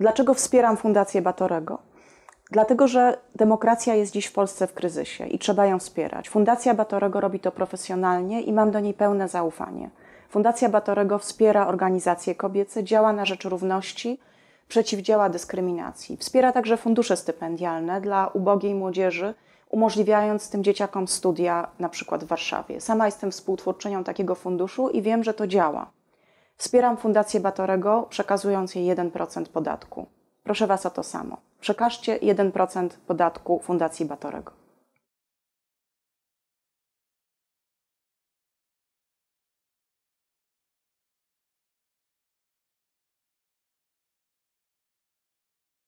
Dlaczego wspieram Fundację Batorego? Dlatego, że demokracja jest dziś w Polsce w kryzysie i trzeba ją wspierać. Fundacja Batorego robi to profesjonalnie i mam do niej pełne zaufanie. Fundacja Batorego wspiera organizacje kobiece, działa na rzecz równości, przeciwdziała dyskryminacji. Wspiera także fundusze stypendialne dla ubogiej młodzieży, umożliwiając tym dzieciakom studia, na przykład w Warszawie. Sama jestem współtwórczynią takiego funduszu i wiem, że to działa. Wspieram Fundację Batorego, przekazując jej 1% podatku. Proszę Was o to samo. Przekażcie 1% podatku Fundacji Batorego.